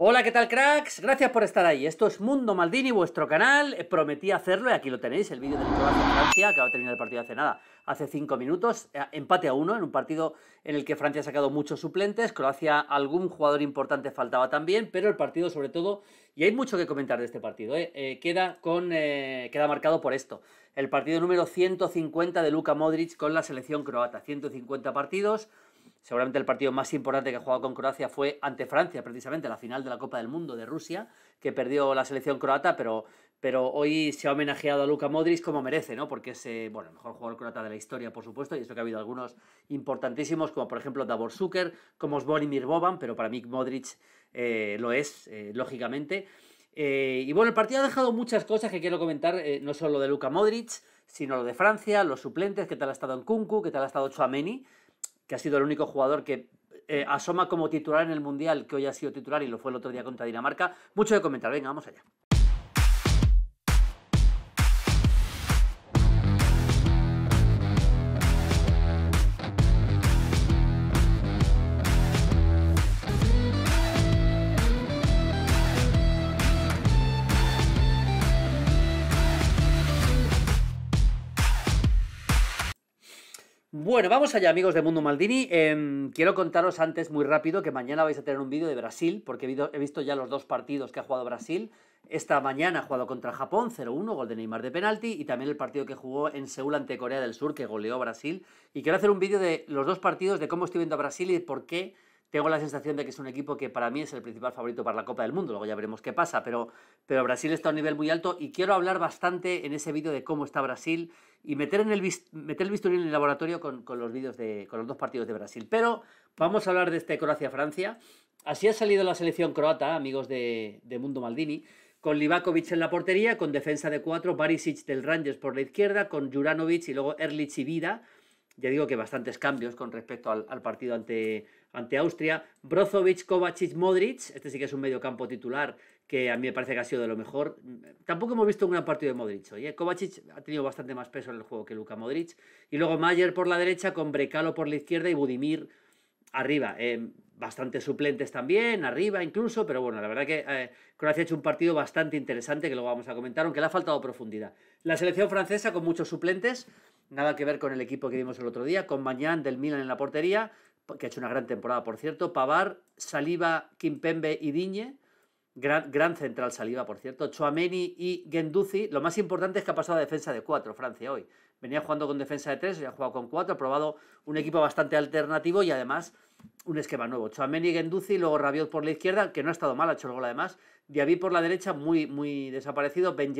Hola, ¿qué tal cracks? Gracias por estar ahí. Esto es Mundo Maldini, vuestro canal. Eh, prometí hacerlo y aquí lo tenéis, el vídeo del Croacia Francia, acaba de terminar el partido hace nada, hace cinco minutos, eh, empate a uno en un partido en el que Francia ha sacado muchos suplentes, Croacia algún jugador importante faltaba también, pero el partido sobre todo, y hay mucho que comentar de este partido, eh, queda, con, queda marcado por esto. El partido número 150 de Luka Modric con la selección croata, 150 partidos Seguramente el partido más importante que ha jugado con Croacia fue ante Francia, precisamente, la final de la Copa del Mundo de Rusia, que perdió la selección croata, pero, pero hoy se ha homenajeado a Luka Modric como merece, ¿no? Porque es eh, bueno, el mejor jugador croata de la historia, por supuesto, y eso que ha habido algunos importantísimos, como por ejemplo Davor Suker, como Zvonimir Boban, pero para mí Modric eh, lo es, eh, lógicamente. y bueno, el partido ha dejado muchas cosas que quiero comentar, no solo de Luka Modric, sino lo de Francia, los suplentes, qué tal ha estado en Kunku, qué tal ha estado Chouameni, que ha sido el único jugador que eh, asoma como titular en el Mundial, que hoy ha sido titular y lo fue el otro día contra Dinamarca. Mucho de comentar, venga, vamos allá. Bueno, vamos allá, amigos de Mundo Maldini. Em, quiero contaros antes muy rápido que mañana vais a tener un vídeo de Brasil, porque he visto ya los dos partidos que ha jugado Brasil. Esta mañana ha jugado contra Japón, 0-1, gol de Neymar de penalti, y también el partido que jugó en Seúl ante Corea del Sur, que goleó Brasil. Y quiero hacer un vídeo de los dos partidos, de cómo estoy viendo a Brasil y por qué tengo la sensación de que es un equipo que para mí es el principal favorito para la Copa del Mundo. Luego ya veremos qué pasa, pero, pero Brasil está a un nivel muy alto y quiero hablar bastante en ese vídeo de cómo está Brasil y meter, en el, meter el en el laboratorio con, los de, con los dos partidos de Brasil. Pero vamos a hablar de este Croacia-Francia. Así ha salido la selección croata, amigos de, Mundo Maldini con Livakovic en la portería, con defensa de cuatro, Barisic del Rangers por la izquierda, con Juranovic y luego Erlich y Vida. Ya digo que bastantes cambios con respecto al, al partido ante, ante Austria. Brozovic, Kovacic, Modric, este sí que es un mediocampo titular que a mí me parece que ha sido de lo mejor. Tampoco hemos visto un gran partido de Modric hoy. ¿eh? Kovacic ha tenido bastante más peso en el juego que Luka Modric. Y luego Mayer por la derecha, con Brecalo por la izquierda y Budimir arriba. Eh, bastantes suplentes también, arriba incluso, pero bueno, la verdad que eh, Croacia ha hecho un partido bastante interesante que luego vamos a comentar, aunque le ha faltado profundidad. La selección francesa con muchos suplentes, nada que ver con el equipo que vimos el otro día, con Mañán del Milan en la portería, que ha hecho una gran temporada, por cierto. Pavar, Saliba, Kimpembe y Diñe. Gran, central Saliba, por cierto. Choameni y Genduzi. Lo más importante es que ha pasado a defensa de 4 Francia hoy. Venía jugando con defensa de tres ya ha jugado con cuatro. Ha probado un equipo bastante alternativo y además un esquema nuevo. y Genduzi, luego Rabiot por la izquierda, que no ha estado mal, ha hecho el gol además. Diaby por la derecha, muy, muy desaparecido. Ben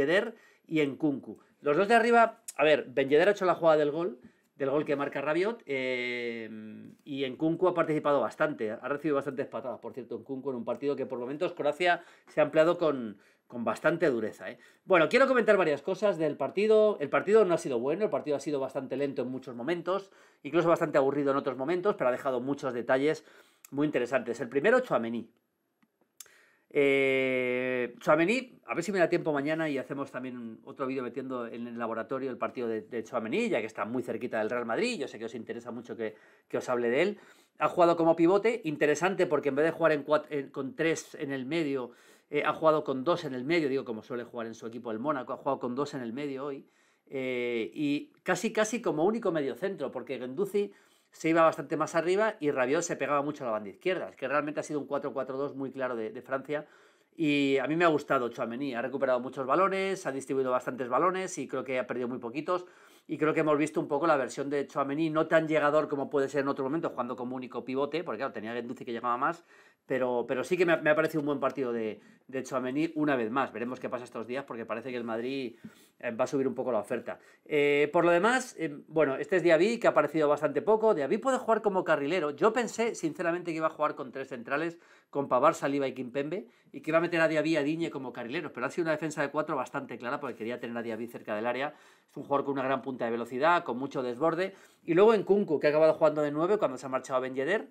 y Nkunku. Los dos de arriba, a ver, Ben ha hecho la jugada del gol del gol que marca Rabiot. Em, y en Kunku ha participado bastante, ha recibido bastantes patadas, por cierto, en Kunku, en un partido que por momentos Croacia se ha empleado con, con bastante dureza. ¿eh? Bueno, quiero comentar varias cosas del partido. El partido no ha sido bueno, el partido ha sido bastante lento en muchos momentos, incluso bastante aburrido en otros momentos, pero ha dejado muchos detalles muy interesantes. El primero, Chuamení. Eh, Chouameni, a ver si me da tiempo mañana y hacemos también otro vídeo metiendo en el laboratorio el partido de, de ya que está muy cerquita del Real Madrid. Yo sé que os interesa mucho que, os hable de él. Ha jugado como pivote, interesante porque en vez de jugar con tres en el medio, eh, ha jugado con dos en el medio, digo, como suele jugar en su equipo el Mónaco, ha jugado con dos en el medio hoy. Eh, y casi, casi como único mediocentro, porque Genduzi se iba bastante más arriba y Rabiot se pegaba mucho a la banda izquierda. Es que realmente ha sido un 4-4-2 muy claro de, Francia. Y a mí me ha gustado Chouameni. Ha recuperado muchos balones, ha distribuido bastantes balones y creo que ha perdido muy poquitos. Y creo que hemos visto un poco la versión de Chouameni, no tan llegador como puede ser en otro momento, jugando como único pivote, porque claro, tenía Genduzi que llegaba más. Pero, sí que me, ha, parecido un buen partido de, de Chouameni una vez más. Veremos qué pasa estos días porque parece que el Madrid eh, va a subir un poco la oferta. Eh, por lo demás, eh, bueno, este es Diaby que ha aparecido bastante poco. Diaby puede jugar como carrilero. Yo pensé, sinceramente, que iba a jugar con tres centrales, con Pavar, Saliba y Kimpembe, y que iba a meter a Diaby y a Diñe como carrileros. Pero ha sido una defensa de cuatro bastante clara porque quería tener a Diaby cerca del área. Es un jugador con una gran punta de velocidad, con mucho desborde. Y luego en Kunku, que ha acabado jugando de nueve cuando se ha marchado Ben Yedder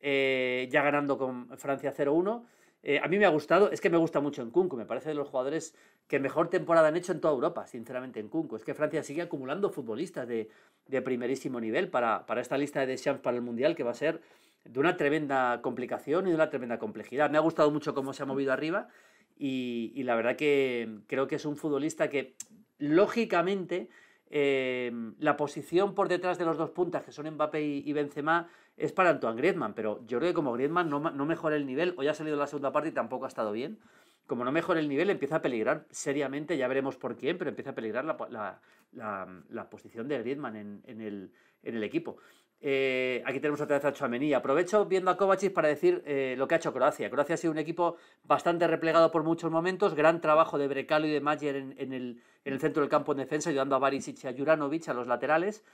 eh, ya ganando con Francia 0-1. Eh, a mí me ha gustado, es que me gusta mucho en Kunku, me parece de los jugadores que mejor temporada han hecho en toda Europa, sinceramente, en Kunku. Es que Francia sigue acumulando futbolistas de, de primerísimo nivel para, para, esta lista de champs para el Mundial, que va a ser de una tremenda complicación y de una tremenda complejidad. Me ha gustado mucho cómo se ha movido arriba y, la verdad que creo que es un futbolista que, lógicamente, eh, la posición por detrás de los dos puntas, que son Mbappé y Benzema, es para Antoine Griezmann, pero yo creo que como Griezmann no, mejora el nivel, hoy ha salido la segunda parte y tampoco ha estado bien, como no mejora el nivel, empieza a peligrar seriamente, ya veremos por quién, pero empieza a peligrar la, posición de Griezmann en, el, equipo. Eh, aquí tenemos otra vez a Chouameni. Aprovecho viendo a Kovacic para decir eh, lo que ha hecho Croacia. Croacia ha sido un equipo bastante replegado por muchos momentos. Gran trabajo de Brecalo y de Mayer en, el, centro del campo en defensa, ayudando a Barisic y a Juranovic a los laterales.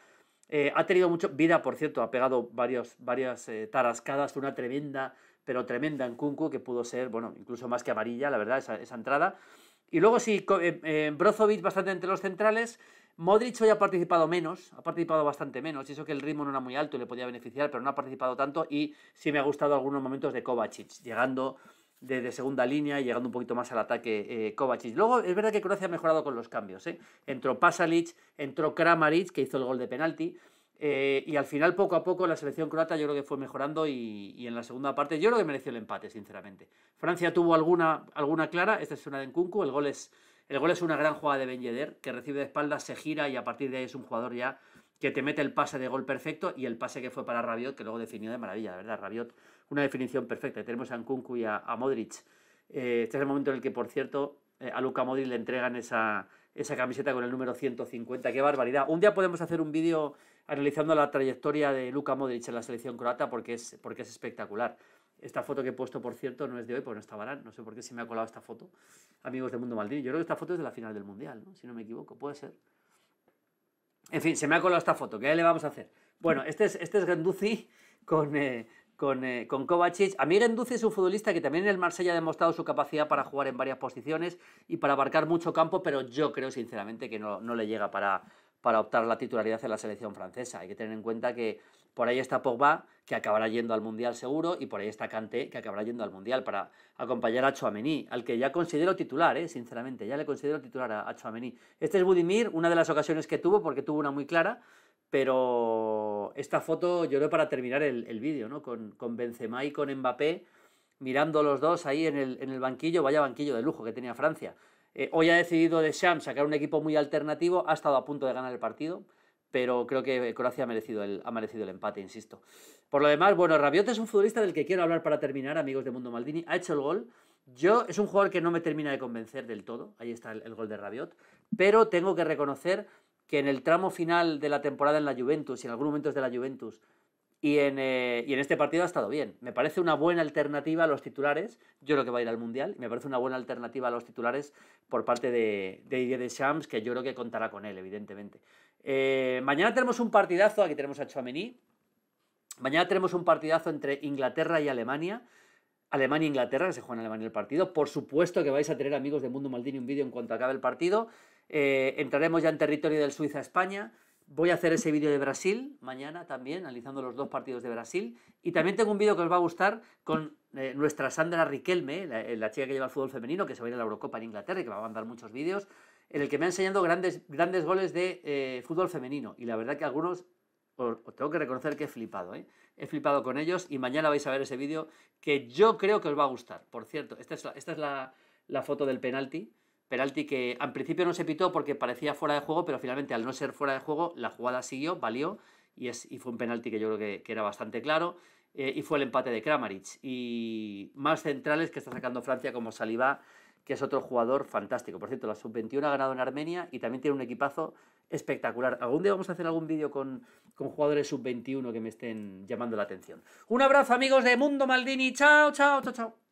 Eh, ha tenido mucho. Vida, por cierto, ha pegado varios, varias eh, tarascadas, una tremenda, pero tremenda en Kunku, que pudo ser, bueno, incluso más que amarilla, la verdad, esa, esa entrada. Y luego sí, eh, Brozovic bastante entre los centrales. Modric hoy ha participado menos, ha participado bastante menos, eso que el ritmo no era muy alto y le podía beneficiar, pero no ha participado tanto y sí me ha gustado algunos momentos de Kovacic, llegando desde segunda línea y llegando un poquito más al ataque eh, Kovacic. Luego es verdad que Croacia ha mejorado con los cambios. ¿eh? Entró Pasalic, entró Kramaric, que hizo el gol de penalti. Eh, y al final, poco a poco, la selección croata yo creo que fue mejorando y, en la segunda parte yo creo que mereció el empate, sinceramente. Francia tuvo alguna, alguna clara, esta es una de Nkunku, el gol es, el gol es una gran jugada de Ben Yedder, que recibe de espaldas, se gira y a partir de ahí es un jugador ya que te mete el pase de gol perfecto y el pase que fue para Rabiot, que luego definió de maravilla, de verdad, Rabiot una definición perfecta. Tenemos a Nkunku y a, Modric. Eh, este es el momento en el que, por cierto, eh, a Luca Modric le entregan esa, camiseta con el número 150. ¡Qué barbaridad! Un día podemos hacer un vídeo analizando la trayectoria de Luka Modric en la selección croata porque es, porque es espectacular. Esta foto que he puesto, por cierto, no es de hoy, porque no está Barán. No sé por qué se me ha colado esta foto. Amigos de Mundo Maldini. Yo creo que esta foto es de la final del Mundial, si no me equivoco. Puede ser. En fin, se me ha colado esta foto. ¿Qué le vamos a hacer? Bueno, este es, este es Ganduzi con, eh, con, eh, con Kovacic. A mí es un futbolista que también en el Marsella ha demostrado su capacidad para jugar en varias posiciones y para abarcar mucho campo, pero yo creo sinceramente que no, le llega para, para optar la titularidad en la selección francesa. Hay que tener en cuenta que por ahí está Pogba, que acabará yendo al Mundial seguro, y por ahí está Kanté, que acabará yendo al Mundial para acompañar a Chouameni, al que ya considero titular, eh, sinceramente, ya le considero titular a, a Chouameni. Este es Budimir, una de las ocasiones que tuvo, porque tuvo una muy clara, pero esta foto yo para terminar el, vídeo, ¿no? Con, con, Benzema y con Mbappé mirando los dos ahí en el, en el banquillo, vaya banquillo de lujo que tenía Francia. Eh, hoy ha decidido de Sham sacar un equipo muy alternativo, ha estado a punto de ganar el partido, pero creo que Croacia ha merecido el, ha merecido el empate, insisto. Por lo demás, bueno, Rabiot es un futbolista del que quiero hablar para terminar, amigos de Mundo Maldini, ha hecho el gol. Yo es un jugador que no me termina de convencer del todo, ahí está el gol de Rabiot, pero tengo que reconocer en el tramo final de la temporada en la Juventus y en algunos momentos de la Juventus y en, eh, y en, este partido ha estado bien. Me parece una buena alternativa a los titulares. Yo creo que va a ir al Mundial. me parece una buena alternativa a los titulares por parte de, de Didier que yo creo que contará con él, evidentemente. Eh, mañana tenemos un partidazo. Aquí tenemos a Chouameni. Mañana tenemos un partidazo entre Inglaterra y Alemania. Alemania e Inglaterra, que se juega en Alemania el partido. Por supuesto que vais a tener amigos de Mundo Maldini un vídeo en cuanto acabe el partido. Eh, entraremos ya en territorio del Suiza-España. Voy a hacer ese vídeo de Brasil mañana también, analizando los dos partidos de Brasil. Y también tengo un vídeo que os va a gustar con eh, nuestra Sandra Riquelme, eh, la, chica que lleva el fútbol femenino, que se va a ir a la Eurocopa en Inglaterra y que va a mandar muchos vídeos, en el que me ha enseñado grandes, grandes goles de fútbol femenino. Y la verdad que algunos tengo que reconocer que he flipado, ¿eh? He flipado con ellos y mañana vais a ver ese vídeo que yo creo que os va a gustar. Por cierto, esta es la, esta es la, foto del penalti. Penalti que al principio no se pitó porque parecía fuera de juego, pero finalmente al no ser fuera de juego, la jugada siguió, valió y, es, y fue un penalti que yo creo que, era bastante claro. Eh, y fue el empate de Kramaric. Y más centrales que está sacando Francia como Saliba, que es otro jugador fantástico. Por cierto, la sub-21 ha ganado en Armenia y también tiene un equipazo espectacular. Algún día vamos a hacer algún vídeo con, con jugadores sub-21 que me estén llamando la atención. Un abrazo amigos de Mundo Maldini. Chao, chao, chao, chao.